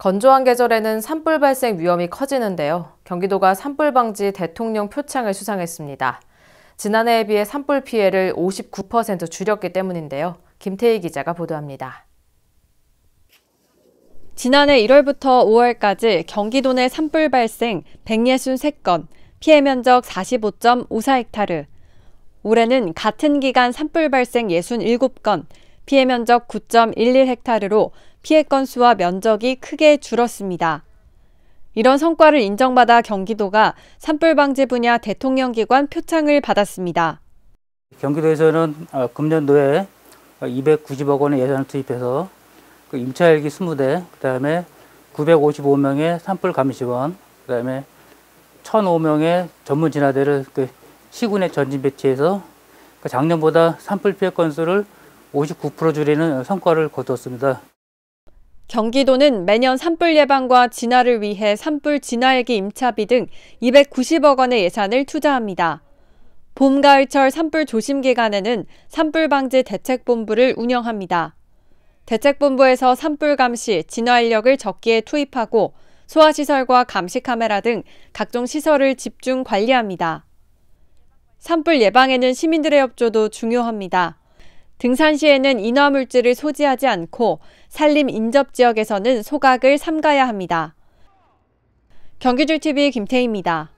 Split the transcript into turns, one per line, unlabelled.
건조한 계절에는 산불 발생 위험이 커지는데요. 경기도가 산불 방지 대통령 표창을 수상했습니다. 지난해에 비해 산불 피해를 59% 줄였기 때문인데요. 김태희 기자가 보도합니다.
지난해 1월부터 5월까지 경기도 내 산불 발생 163건, 피해 면적 45.54헥타르. 올해는 같은 기간 산불 발생 67건, 피해 면적 9.11헥타르로 피해 건수와 면적이 크게 줄었습니다. 이런 성과를 인정받아 경기도가 산불 방지 분야 대통령 기관 표창을 받았습니다.
경기도에서는 어, 금년도에 290억 원의 예산을 투입해서 그 임차일기 20대, 그다음에 955명의 산불 감시원, 그다음에 1,005명의 전문 진화대를 그 시군에 전진 배치해서 그 작년보다 산불 피해 건수를 59% 줄이는 성과를 거두었습니다.
경기도는 매년 산불 예방과 진화를 위해 산불 진화헬기 임차비 등 290억 원의 예산을 투자합니다. 봄, 가을철 산불 조심 기간에는 산불 방지 대책본부를 운영합니다. 대책본부에서 산불 감시, 진화 인력을 적기에 투입하고 소화시설과 감시 카메라 등 각종 시설을 집중 관리합니다. 산불 예방에는 시민들의 협조도 중요합니다. 등산 시에는 인화물질을 소지하지 않고 산림 인접 지역에서는 소각을 삼가야 합니다. 경기줄TV 김태희입니다.